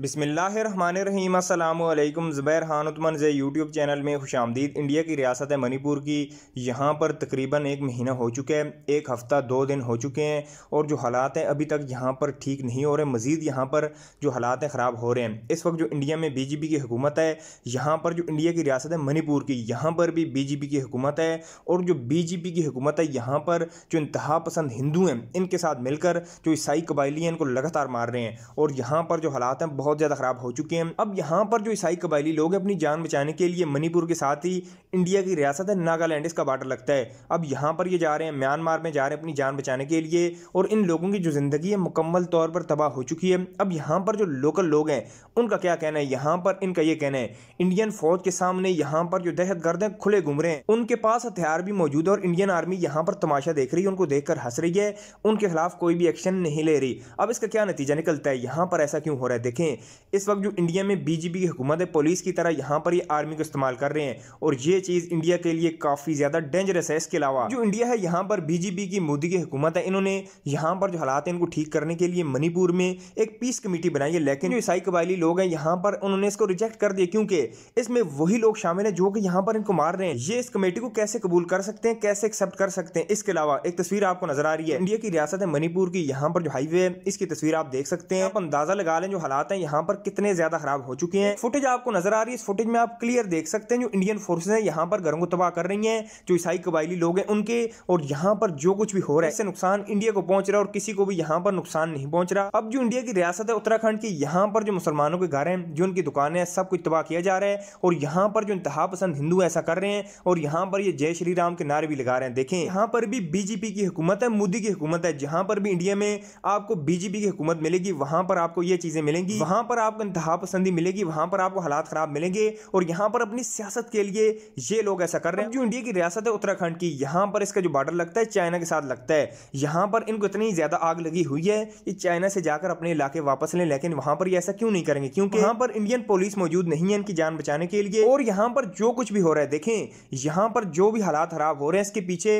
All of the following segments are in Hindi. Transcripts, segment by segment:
बिसमीम अल्लाम ज़ुबैर खान उत्मन ज़े यूट्यूब चैनल में खुश आमदीद इंडिया की रियासत है मणिपुर की यहाँ पर तकरीबन एक महीना हो चुका है एक हफ़्ता दो दिन हो चुके हैं और जो हालात हैं अभी तक यहाँ पर ठीक नहीं हो रहे मज़ीद यहाँ पर जो हालात हैं ख़राब हो रहे हैं इस वक्त जो इंडिया में बी जे पी की हुकूमत है यहाँ पर जो इंडिया की रियासत है मणिपुर की यहाँ पर भी बी जे पी की हुकूमत है और जो बी जे पी की हुकूमत है यहाँ पर जो इंतहा पसंद हिंदू हैं इनके साथ मिलकर जो ईसाई कबाइली हैं इनको लगातार मार रहे हैं और यहाँ पर जो हालात हैं बहुत ज़्यादा ख़राब हो चुके हैं अब यहाँ पर जो ईसाई कबायली लोग अपनी जान बचाने के लिए मणिपुर के साथ ही इंडिया की रियासत है नागालैंड इसका बार्डर लगता है अब यहाँ पर ये जा रहे हैं म्यांमार में जा रहे हैं अपनी जान बचाने के लिए और इन लोगों की जो ज़िंदगी है मुकम्मल तौर पर तबाह हो चुकी है अब यहाँ पर जो लोकल लोग हैं उनका क्या कहना है यहाँ पर इनका ये कहना है इंडियन फौज के सामने यहाँ पर जो दहशत गर्द हैं खुले घूम रहे हैं उनके पास हथियार भी मौजूद है और इंडियन आर्मी यहाँ पर तमाशा देख रही है उनको देखकर हंस रही है उनके खिलाफ कोई भी एक्शन नहीं ले रही अब इसका क्या नतीजा निकलता है यहाँ पर ऐसा क्यों हो रहा है देखें हैं इस वक्त जो इंडिया में बीजेपी की हुकूमत है पुलिस की तरह यहाँ पर ये आर्मी को इस्तेमाल कर रहे हैं और ये चीज़ इंडिया के लिए काफ़ी ज़्यादा डेंजरस है इसके अलावा जो इंडिया है यहाँ पर बीजेपी की मोदी की हुकूमत है इन्होंने यहाँ पर जो हालात हैं इनको ठीक करने के लिए मणिपुर में एक पीस कमेटी बनाई है लेकिन जो ईसाई कबायली लोग हैं यहाँ पर उन्होंने इसको रिजेक्ट कर दिया क्योंकि इसमें वही लोग शामिल हैं जो कि यहाँ पर इनको मार रहे हैं ये इस कमेटी को कैसे कबूल कर सकते हैं कैसे एक्सेप्ट कर सकते हैं इसके अलावा एक तस्वीर आपको नजर आ रही है इंडिया की रियासत है मणिपुर की यहाँ पर जो हाईवे है इसकी तस्वीर आप देख सकते हैं आप अंदाजा लगा लें जो हालात है यहाँ पर कितने ज्यादा खराब हो चुके हैं फुटेज आपको नजर आ रही है इस फुटेज में आप क्लियर देख सकते हैं जो इंडियन फोर्स है यहाँ पर घरों को तबाह कर रही है जो ईसाई कबाइली लोग हैं उनके और यहाँ पर जो कुछ भी हो रहा है ऐसे नुकसान इंडिया को पहुंच रहा है और किसी को भी यहाँ पर नुकसान नहीं पहुंच रहा अब जो इंडिया की रियासत है उत्तराखंड की यहाँ पर जो मुसलमानों के घर हैं जो उनकी दुकानें हैं सब कुछ तबाह किया जा रहा है और यहाँ पर जो इंतहा पसंद हिंदू ऐसा कर रहे हैं और यहाँ पर ये जय श्री राम के नारे भी लगा रहे हैं देखें यहाँ पर भी बीजेपी की हुकूमत है मोदी की हुकूमत है जहाँ पर भी इंडिया में आपको बीजेपी की हुकूमत मिलेगी वहां पर आपको ये चीजें मिलेंगी जहां पर आपको इंतहा पसंदी मिलेगी वहां पर आपको हालात ख़राब मिलेंगे और यहां पर अपनी सियासत के लिए ये लोग ऐसा कर रहे हैं जो इंडिया की रियासत है उत्तराखंड की यहां पर इसका जो बॉर्डर लगता है चाइना के साथ लगता है यहां पर इनको इतनी ज़्यादा आग लगी हुई है कि चाइना से जाकर अपने इलाके वापस लें लेकिन वहां पर ये ऐसा क्यों नहीं करेंगे क्योंकि यहां पर इंडियन पुलिस मौजूद नहीं है इनकी जान बचाने के लिए और यहां पर जो कुछ भी हो रहा है देखें यहां पर जो भी हालात खराब हो रहे हैं इसके पीछे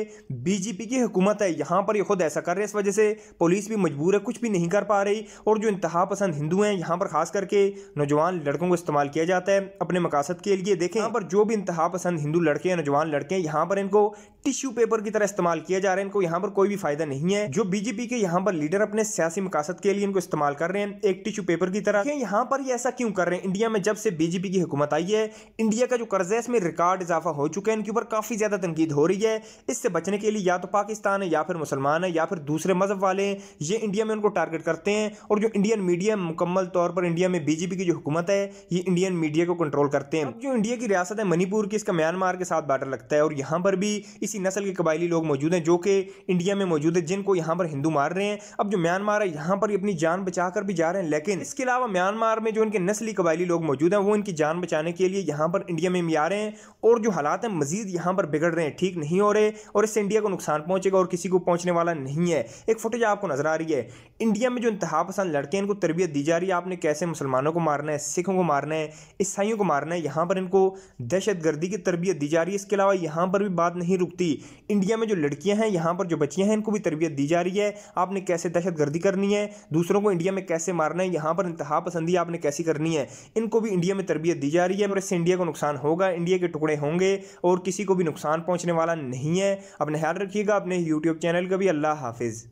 बीजेपी की हुकूमत है यहां पर ये खुद ऐसा कर रहे हैं इस वजह से पुलिस भी मजबूर है कुछ भी नहीं कर पा रही और जो इंतहा पसंद हिंदू हैं यहां पर पर खास करके नौजवान लड़कों को इस्तेमाल किया जाता है अपने मकासद के लिए देखें यहाँ पर जो भी इंतहा पसंद हिंदू लड़के हैं नौजवान लड़के हैं यहाँ पर इनको टिश्यू पेपर की तरह इस्तेमाल किया जा रहा है इनको यहाँ पर कोई भी फायदा नहीं है जो बीजेपी के यहाँ पर लीडर अपने सियासी मकासद के लिए इनको इस्तेमाल कर रहे हैं एक टिश्यू पेपर की तरह यहाँ पर ऐसा क्यों कर रहे हैं इंडिया में जब से बीजेपी की हुकूमत आई है इंडिया का जो कर्ज है इसमें रिकॉर्ड इजाफा हो चुका है इनके ऊपर काफी ज्यादा तनकीद हो रही है इससे बचने के लिए या तो पाकिस्तान है या फिर मुसलमान है या फिर दूसरे मजहब वाले हैं ये इंडिया में उनको टारगेट करते हैं और जो इंडियन मीडिया मुकम्मल तौर पर इंडिया में बीजेपी की जो हुकूमत है ये इंडियन मीडिया को कंट्रोल करते हैं जो इंडिया की रियासत है मणिपुर की इसका म्यांमार के साथ बार्डर लगता है और यहाँ पर भी इसी नस्ल के कबायली लोग मौजूद हैं जो कि इंडिया में मौजूद है जिनको यहाँ पर हिंदू मार रहे हैं अब जो म्यांमार है यहाँ पर अपनी जान बचा भी जा रहे हैं लेकिन इसके अलावा म्यांमार में जो इनके नस्ली कबायली लोग मौजूद हैं वो इनकी जान बचाने के लिए यहाँ पर इंडिया में भी आ रहे हैं और जो हालात हैं मजीद यहाँ पर बिगड़ रहे हैं ठीक नहीं हो रहे और इससे इंडिया को नुकसान पहुँचेगा और किसी को पहुँचने वाला नहीं है एक फुटेज आपको नजर आ रही है इंडिया में जो इंतहा पसंद लड़के हैं इनको तरबियत दी जा रही है आपने इन्होंने कैसे मुसलमानों को मारना है सिखों को मारना है ईसाइयों को मारना है यहाँ पर इनको दहशत गर्दी की तरबियत दी जा रही है इसके अलावा यहाँ पर भी बात नहीं रुकती इंडिया में जो लड़कियाँ हैं यहाँ पर जो बच्चियाँ हैं इनको भी तरबियत दी जा रही है आपने कैसे दहशत गर्दी करनी है दूसरों को इंडिया में कैसे मारना है यहाँ पर इंतहा पसंदी आपने कैसी करनी है इनको भी इंडिया में तरबियत दी जा रही है और इससे इंडिया को नुकसान होगा इंडिया के टुकड़े होंगे और किसी को भी नुकसान पहुँचने वाला नहीं है अपने ख्याल रखिएगा अपने यूट्यूब चैनल का भी अल्लाह हाफिज़